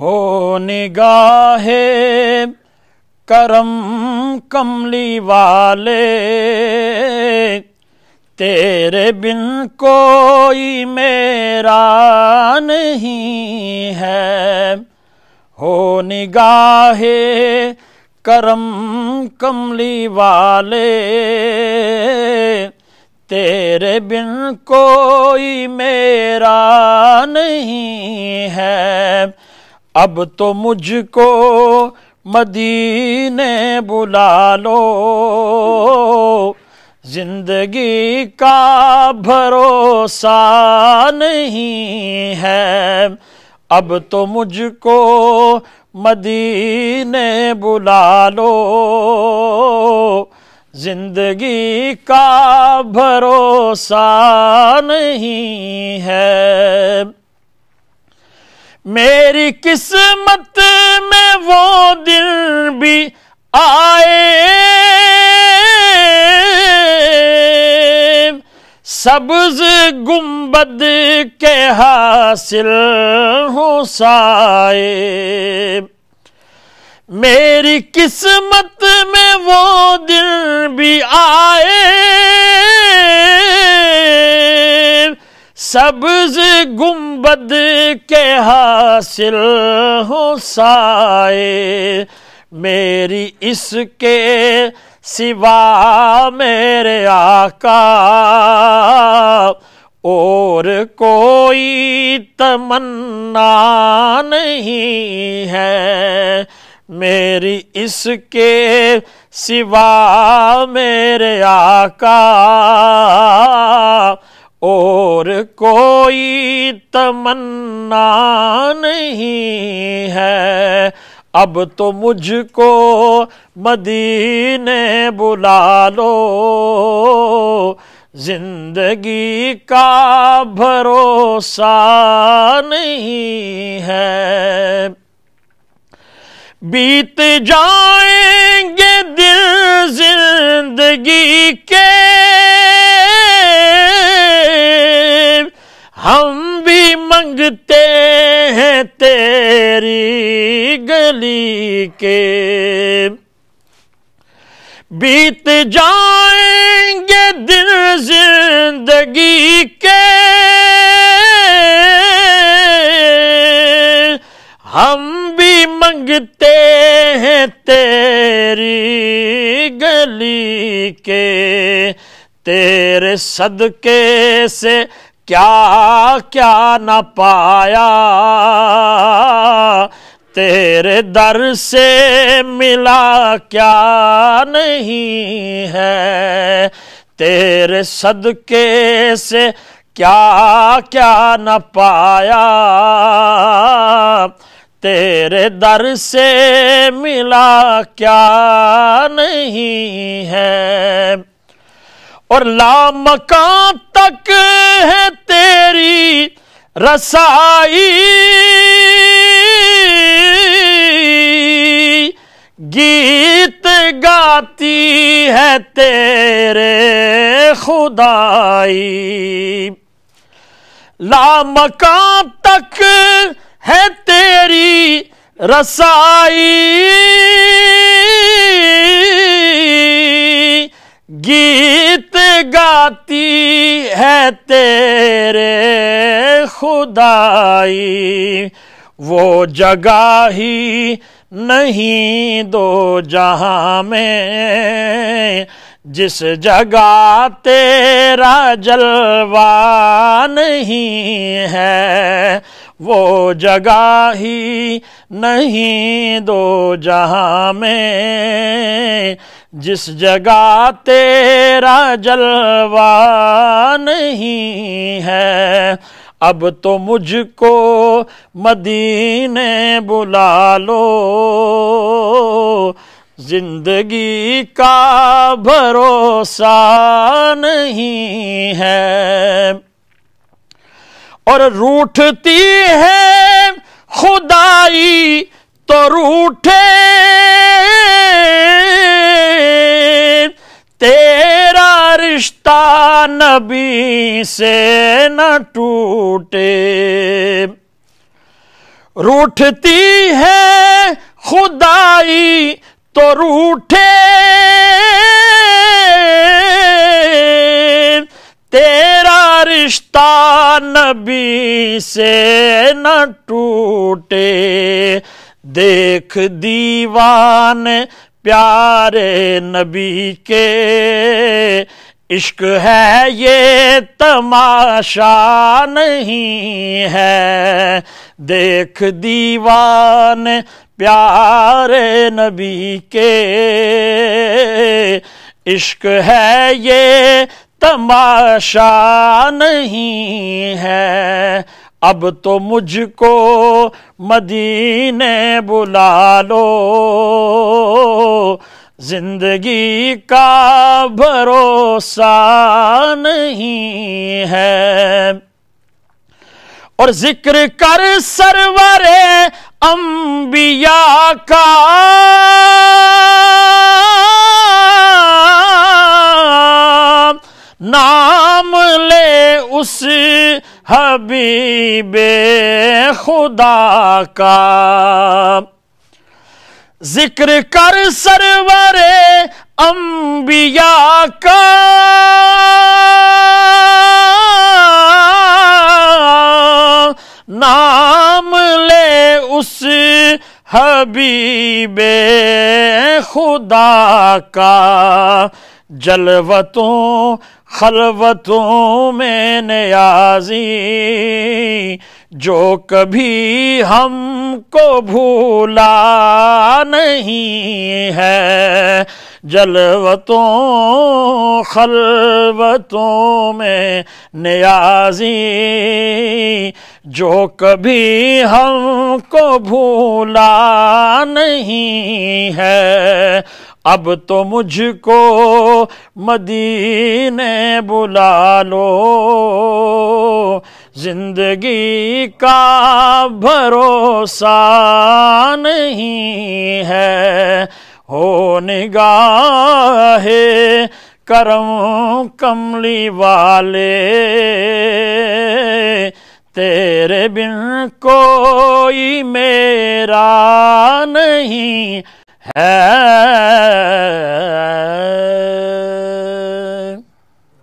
हो निगाहे करम कमली वाले तेरे बिन कोई मेरा नहीं है हो निगाहे करम कमली वाले तेरे बिन कोई मेरा नहीं है अब तो मुझको मदीने बुला लो जिंदगी का भरोसा नहीं है अब तो मुझको मदीने बुला लो जिंदगी का भरोसा नहीं है मेरी किस्मत में वो दिन भी आए सब्ज गुम्बद के हासिल हो साए मेरी किस्मत में वो दिन भी आए सब्ज गुम्बद के हासिल हो साए मेरी इसके सिवा मेरे आका और कोई तमन्ना नहीं है मेरी इसके सिवा मेरे आका और कोई तमन्ना नहीं है अब तो मुझको मदीने बुला लो जिंदगी का भरोसा नहीं है बीत जाएंगे दिल जिंदगी के जाएंगे दिन जिंदगी के हम भी मंगते हैं तेरी गली के तेरे सदके से क्या क्या न पाया तेरे दर से मिला क्या नहीं है तेरे सदके से क्या क्या न पाया तेरे दर से मिला क्या नहीं है और लामका तक है तेरी रसाई गीत गाती है तेरे खुदाई लामका तक है तेरी रसाई गीत गाती खुदाई वो जगह ही नहीं दो जहाँ में जिस जगह तेरा जलवा नहीं है वो जगह ही नहीं दो जहाँ में जिस जगह तेरा जलवा नहीं है अब तो मुझको मदीने बुला लो जिंदगी का भरोसा नहीं है और रूठती है खुदाई तो रूठे तेरे रिश्ता नबी से न टूटे रूठती है खुदाई तो रूठे तेरा रिश्ता नबी से न टूटे देख दीवान प्यारे नबी के इश्क है ये तमाशा नहीं है देख दीवान प्यारे नबी के इश्क है ये तमाशा नहीं है अब तो मुझको मदीने बुला लो जिंदगी का भरोसा नहीं है और जिक्र कर सरवर अंबिया का नाम ले उस हबीबे खुदा का जिक्र कर सरवरे अंबिया का नाम ले उस हबीबे खुदा का जलवतों खलवतों में नयाजी जो कभी हमको भूला नहीं है जलवतों खलवतों में नयाजी जो कभी हमको भूला नहीं है अब तो मुझको मदीने बुला लो जिंदगी का भरोसा नहीं है हो निगाहे करम कमली वाले तेरे बिन कोई मेरा नहीं Hey.